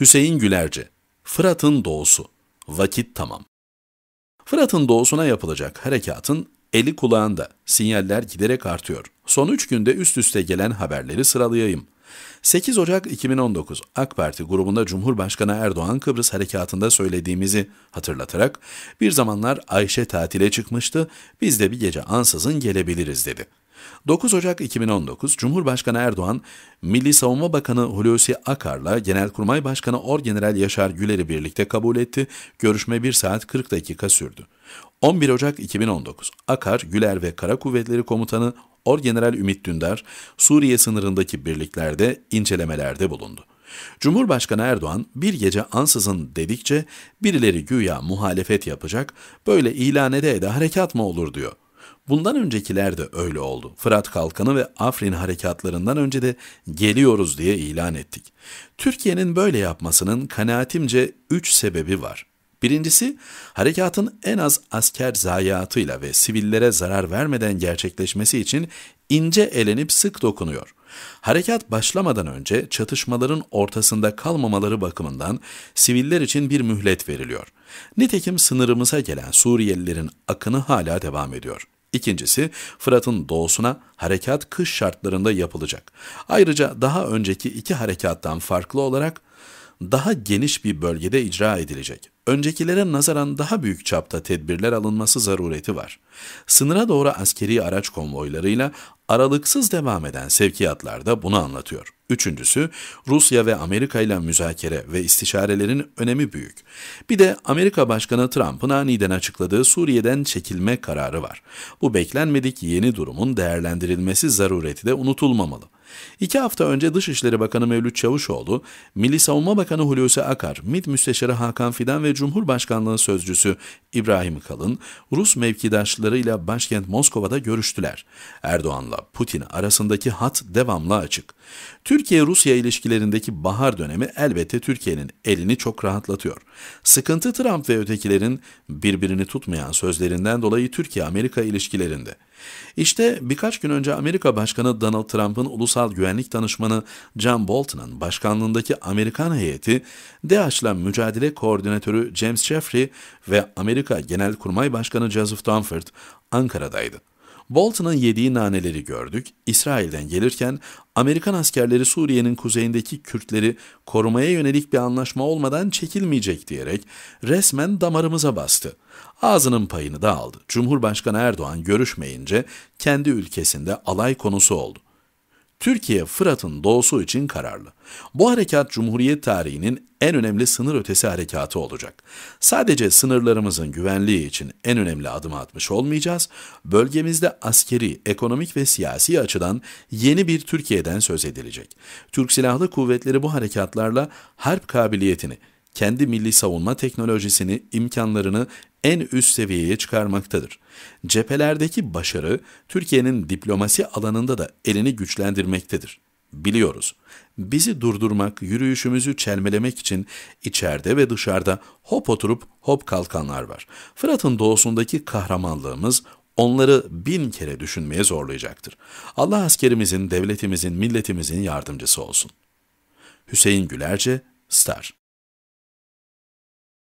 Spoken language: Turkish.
Hüseyin Gülerci, Fırat'ın doğusu, vakit tamam. Fırat'ın doğusuna yapılacak harekatın eli kulağında, sinyaller giderek artıyor. Son 3 günde üst üste gelen haberleri sıralayayım. 8 Ocak 2019 AK Parti grubunda Cumhurbaşkanı Erdoğan Kıbrıs harekatında söylediğimizi hatırlatarak bir zamanlar Ayşe tatile çıkmıştı, biz de bir gece ansızın gelebiliriz dedi. 9 Ocak 2019 Cumhurbaşkanı Erdoğan, Milli Savunma Bakanı Hulusi Akar'la Genelkurmay Başkanı Orgeneral Yaşar Güler'i birlikte kabul etti. Görüşme 1 saat 40 dakika sürdü. 11 Ocak 2019 Akar, Güler ve Kara Kuvvetleri Komutanı Orgeneral Ümit Dündar, Suriye sınırındaki birliklerde incelemelerde bulundu. Cumhurbaşkanı Erdoğan bir gece ansızın dedikçe birileri güya muhalefet yapacak, böyle ilan ede de harekat mı olur diyor. Bundan öncekiler de öyle oldu. Fırat Kalkanı ve Afrin harekatlarından önce de geliyoruz diye ilan ettik. Türkiye'nin böyle yapmasının kanaatimce üç sebebi var. Birincisi, harekatın en az asker zayiatıyla ve sivillere zarar vermeden gerçekleşmesi için ince elenip sık dokunuyor. Harekat başlamadan önce çatışmaların ortasında kalmamaları bakımından siviller için bir mühlet veriliyor. Nitekim sınırımıza gelen Suriyelilerin akını hala devam ediyor. İkincisi, Fırat'ın doğusuna harekat kış şartlarında yapılacak. Ayrıca daha önceki iki harekattan farklı olarak daha geniş bir bölgede icra edilecek. Öncekilere nazaran daha büyük çapta tedbirler alınması zarureti var. Sınıra doğru askeri araç konvoylarıyla aralıksız devam eden sevkiyatlar da bunu anlatıyor. Üçüncüsü, Rusya ve Amerika ile müzakere ve istişarelerin önemi büyük. Bir de Amerika Başkanı Trump'ın aniden açıkladığı Suriye'den çekilme kararı var. Bu beklenmedik yeni durumun değerlendirilmesi zarureti de unutulmamalı. İki hafta önce Dışişleri Bakanı Mevlüt Çavuşoğlu, Milli Savunma Bakanı Hulusi Akar, MİT Müsteşarı Hakan Fidan ve Cumhurbaşkanlığı Sözcüsü İbrahim Kalın, Rus mevkidaşlarıyla başkent Moskova'da görüştüler. Erdoğan'la Putin arasındaki hat devamlı açık. Türkiye-Rusya ilişkilerindeki bahar dönemi elbette Türkiye'nin elini çok rahatlatıyor. Sıkıntı Trump ve ötekilerin birbirini tutmayan sözlerinden dolayı Türkiye-Amerika ilişkilerinde. İşte birkaç gün önce Amerika Başkanı Donald Trump'ın ulusal güvenlik danışmanı John Bolton'ın başkanlığındaki Amerikan heyeti, DAEŞ'la mücadele koordinatörü James Jeffrey ve Amerika Genelkurmay Başkanı Joseph Dunford Ankara'daydı. Bolton'ın yediği naneleri gördük. İsrail'den gelirken Amerikan askerleri Suriye'nin kuzeyindeki Kürtleri korumaya yönelik bir anlaşma olmadan çekilmeyecek diyerek resmen damarımıza bastı. Ağzının payını da aldı. Cumhurbaşkanı Erdoğan görüşmeyince kendi ülkesinde alay konusu oldu. Türkiye Fırat'ın doğusu için kararlı. Bu harekat Cumhuriyet tarihinin en önemli sınır ötesi harekatı olacak. Sadece sınırlarımızın güvenliği için en önemli adımı atmış olmayacağız, bölgemizde askeri, ekonomik ve siyasi açıdan yeni bir Türkiye'den söz edilecek. Türk Silahlı Kuvvetleri bu harekatlarla harp kabiliyetini, kendi milli savunma teknolojisini, imkanlarını en üst seviyeye çıkarmaktadır. Cephelerdeki başarı Türkiye'nin diplomasi alanında da elini güçlendirmektedir. Biliyoruz. Bizi durdurmak, yürüyüşümüzü çelmelemek için içeride ve dışarıda hop oturup hop kalkanlar var. Fırat'ın doğusundaki kahramanlığımız onları bin kere düşünmeye zorlayacaktır. Allah askerimizin, devletimizin, milletimizin yardımcısı olsun. Hüseyin Gülerce, Star